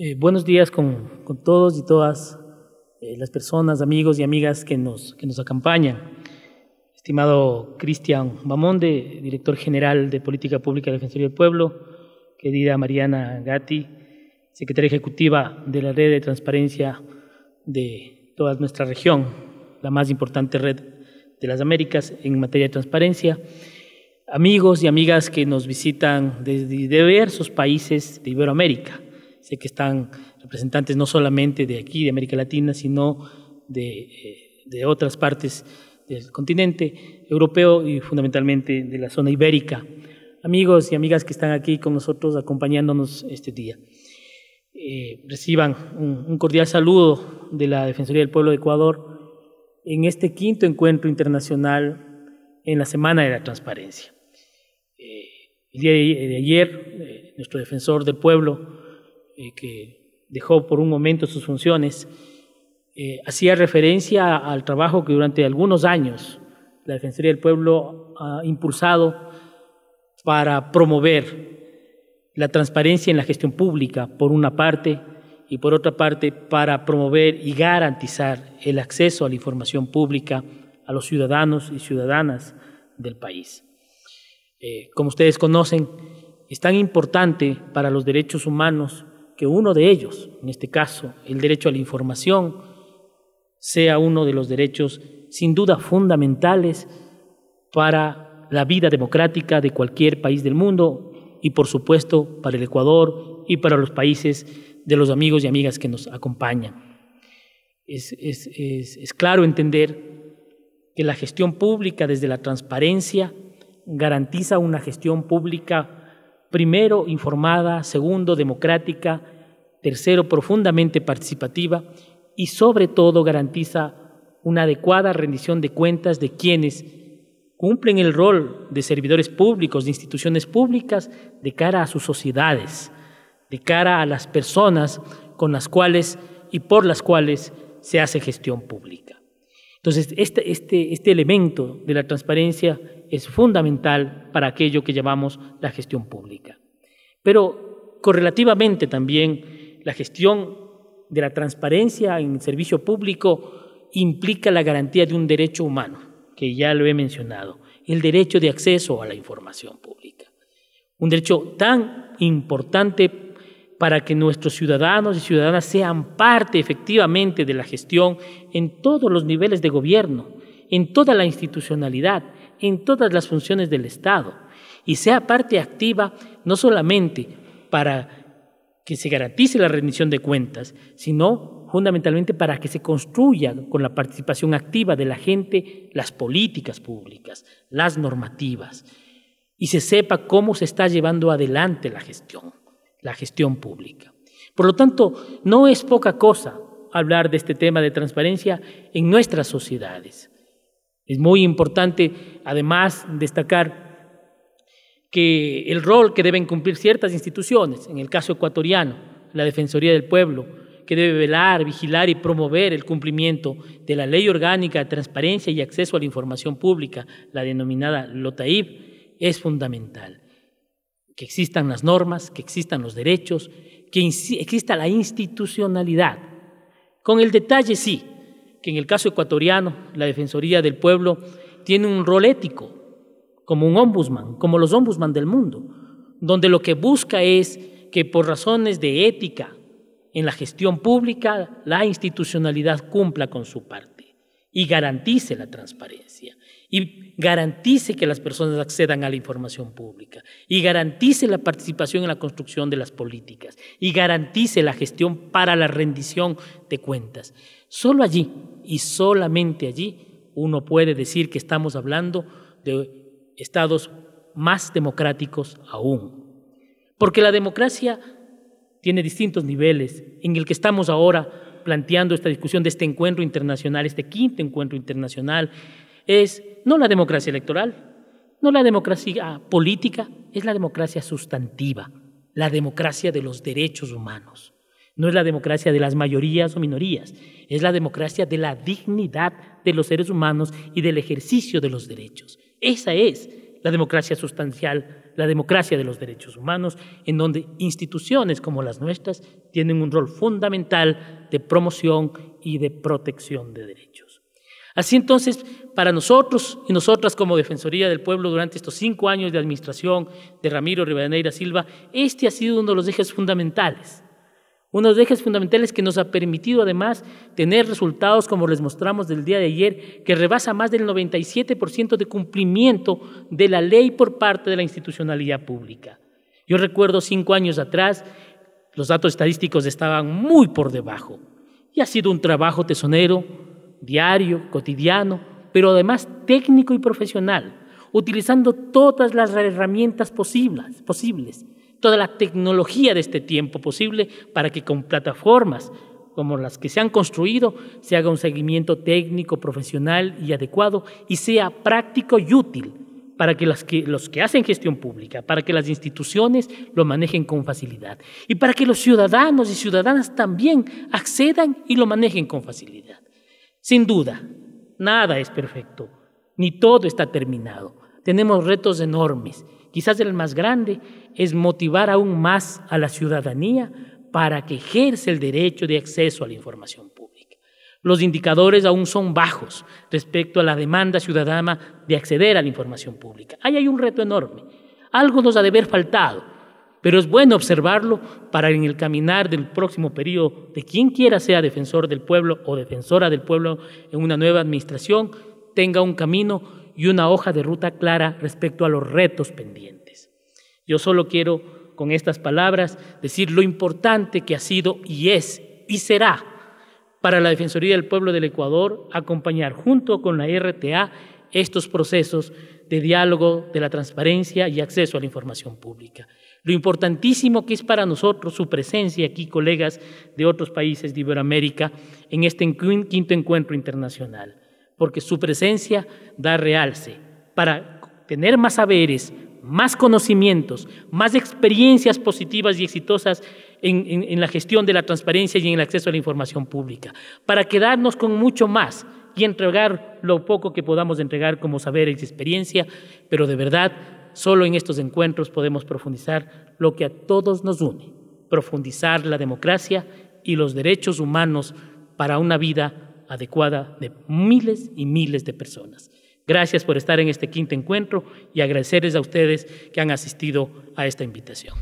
Eh, buenos días con, todos y todas eh, las personas, amigos y amigas que nos, acompañan. Estimado Cristian Mamonde, director general de Política Pública de Defensoría del Pueblo, querida Mariana Gatti, secretaria ejecutiva de la Red de Transparencia de toda nuestra región, la más importante red de las Américas en materia de transparencia, amigos y amigas que nos visitan desde diversos países de Iberoamérica Sé que están representantes no solamente de aquí, de América Latina, sino eh, de, otras partes del continente europeo y fundamentalmente de la zona ibérica. Amigos y amigas que están aquí con nosotros acompañándonos este día. Eh, reciban un, cordial saludo de la Defensoría del Pueblo de Ecuador en este quinto encuentro internacional en la Semana de la Transparencia. Eh, el día de, ayer, nuestro defensor del pueblo, eh, que dejó por un momento sus funciones, eh, hacía referencia al trabajo que durante algunos años la Defensoría del Pueblo ha impulsado para promover la transparencia en la gestión pública, por una parte, y por otra parte, para promover y garantizar el acceso a la información pública a los ciudadanos y ciudadanas del país. Eh, como ustedes conocen, es tan importante para los derechos humanos que uno de ellos, en este caso el derecho a la información, sea uno de los derechos sin duda fundamentales para la vida democrática de cualquier país del mundo y por supuesto para el Ecuador y para los países de los amigos y amigas que nos acompañan. Es, claro entender que la gestión pública desde la transparencia garantiza una gestión pública primero informada, segundo democrática, tercero profundamente participativa y sobre todo garantiza una adecuada rendición de cuentas de quienes cumplen el rol de servidores públicos, de instituciones públicas, de cara a sus sociedades, de cara a las personas con las cuales y por las cuales se hace gestión pública. Entonces, este, este, este elemento de la transparencia es fundamental para aquello que llamamos la gestión pública. Pero correlativamente también la gestión de la transparencia en el servicio público implica la garantía de un derecho humano, que ya lo he mencionado, el derecho de acceso a la información pública. Un derecho tan importante para que nuestros ciudadanos y ciudadanas sean parte efectivamente de la gestión en todos los niveles de gobierno, en toda la institucionalidad, en todas las funciones del Estado, y sea parte activa no solamente para que se garantice la rendición de cuentas, sino fundamentalmente para que se construyan con la participación activa de la gente las políticas públicas, las normativas, y se sepa cómo se está llevando adelante la gestión la gestión pública. Por lo tanto, no es poca cosa hablar de este tema de transparencia en nuestras sociedades. Es muy importante, además, destacar que el rol que deben cumplir ciertas instituciones, en el caso ecuatoriano, la Defensoría del Pueblo, que debe velar, vigilar y promover el cumplimiento de la Ley Orgánica de Transparencia y Acceso a la Información Pública, la denominada Lotaib, es fundamental que existan las normas, que existan los derechos, que exista la institucionalidad. Con el detalle, sí, que en el caso ecuatoriano, la Defensoría del Pueblo tiene un rol ético, como un ombudsman, como los ombudsman del mundo, donde lo que busca es que por razones de ética en la gestión pública, la institucionalidad cumpla con su parte y garantice la transparencia y garantice que las personas accedan a la información pública y garantice la participación en la construcción de las políticas y garantice la gestión para la rendición de cuentas. Solo allí y solamente allí uno puede decir que estamos hablando de estados más democráticos aún. Porque la democracia tiene distintos niveles en el que estamos ahora planteando esta discusión de este encuentro internacional, este quinto encuentro internacional, es no la democracia electoral, no la democracia política, es la democracia sustantiva, la democracia de los derechos humanos. No es la democracia de las mayorías o minorías, es la democracia de la dignidad de los seres humanos y del ejercicio de los derechos. Esa es la democracia sustancial, la democracia de los derechos humanos, en donde instituciones como las nuestras tienen un rol fundamental de promoción y de protección de derechos. Así entonces, para nosotros y nosotras como Defensoría del Pueblo durante estos cinco años de administración de Ramiro Rivadeneira Silva, este ha sido uno de los ejes fundamentales. Uno de los ejes fundamentales que nos ha permitido además tener resultados, como les mostramos del día de ayer, que rebasa más del 97% de cumplimiento de la ley por parte de la institucionalidad pública. Yo recuerdo cinco años atrás, los datos estadísticos estaban muy por debajo. Y ha sido un trabajo tesonero, diario, cotidiano, pero además técnico y profesional, utilizando todas las herramientas posibles, posibles toda la tecnología de este tiempo posible para que con plataformas como las que se han construido se haga un seguimiento técnico, profesional y adecuado y sea práctico y útil para que los que hacen gestión pública, para que las instituciones lo manejen con facilidad y para que los ciudadanos y ciudadanas también accedan y lo manejen con facilidad. Sin duda, nada es perfecto, ni todo está terminado. Tenemos retos enormes. Quizás el más grande es motivar aún más a la ciudadanía para que ejerce el derecho de acceso a la información pública. Los indicadores aún son bajos respecto a la demanda ciudadana de acceder a la información pública. Ahí hay un reto enorme. Algo nos ha de haber faltado pero es bueno observarlo para en el caminar del próximo periodo de quien quiera sea defensor del pueblo o defensora del pueblo en una nueva administración, tenga un camino y una hoja de ruta clara respecto a los retos pendientes. Yo solo quiero con estas palabras decir lo importante que ha sido y es y será para la Defensoría del Pueblo del Ecuador acompañar junto con la RTA estos procesos de diálogo, de la transparencia y acceso a la información pública. Lo importantísimo que es para nosotros su presencia aquí, colegas de otros países de Iberoamérica, en este quinto encuentro internacional, porque su presencia da realce para tener más saberes, más conocimientos, más experiencias positivas y exitosas en, la gestión de la transparencia y en el acceso a la información pública, para quedarnos con mucho más y entregar lo poco que podamos entregar como saberes y experiencia, pero de verdad solo en estos encuentros podemos profundizar lo que a todos nos une, profundizar la democracia y los derechos humanos para una vida adecuada de miles y miles de personas. Gracias por estar en este quinto encuentro y agradecerles a ustedes que han asistido a esta invitación.